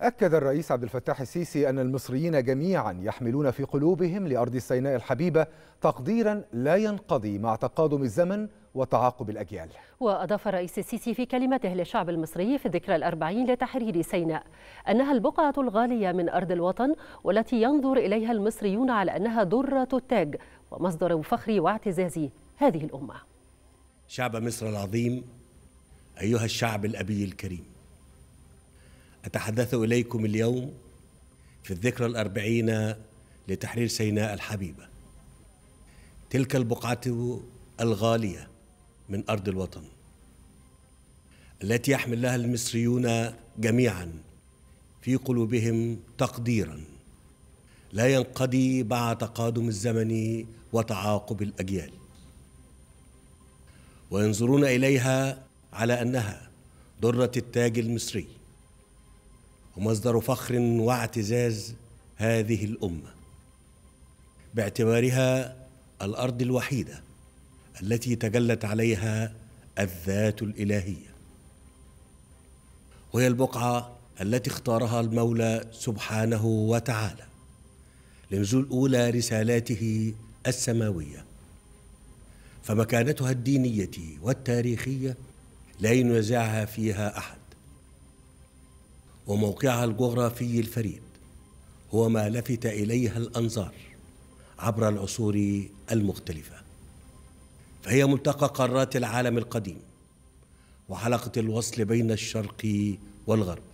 أكد الرئيس عبد الفتاح السيسي أن المصريين جميعا يحملون في قلوبهم لأرض سيناء الحبيبة تقديرا لا ينقضي مع تقادم الزمن وتعاقب الأجيال وأضاف الرئيس السيسي في كلمته للشعب المصري في الذكرى الأربعين لتحرير سيناء أنها البقعة الغالية من أرض الوطن والتي ينظر إليها المصريون على أنها درة التاج ومصدر فخر واعتزاز هذه الأمة شعب مصر العظيم أيها الشعب الأبي الكريم أتحدث إليكم اليوم في الذكرى الأربعين لتحرير سيناء الحبيبة تلك البقعة الغالية من أرض الوطن التي يحمل لها المصريون جميعا في قلوبهم تقديرا لا ينقضي مع تقادم الزمن وتعاقب الأجيال وينظرون إليها على أنها درة التاج المصري ومصدر فخر واعتزاز هذه الامه باعتبارها الارض الوحيده التي تجلت عليها الذات الالهيه وهي البقعه التي اختارها المولى سبحانه وتعالى لنزول اولى رسالاته السماويه فمكانتها الدينيه والتاريخيه لا ينازعها فيها احد وموقعها الجغرافي الفريد هو ما لفت اليها الانظار عبر العصور المختلفه فهي ملتقى قارات العالم القديم وحلقه الوصل بين الشرق والغرب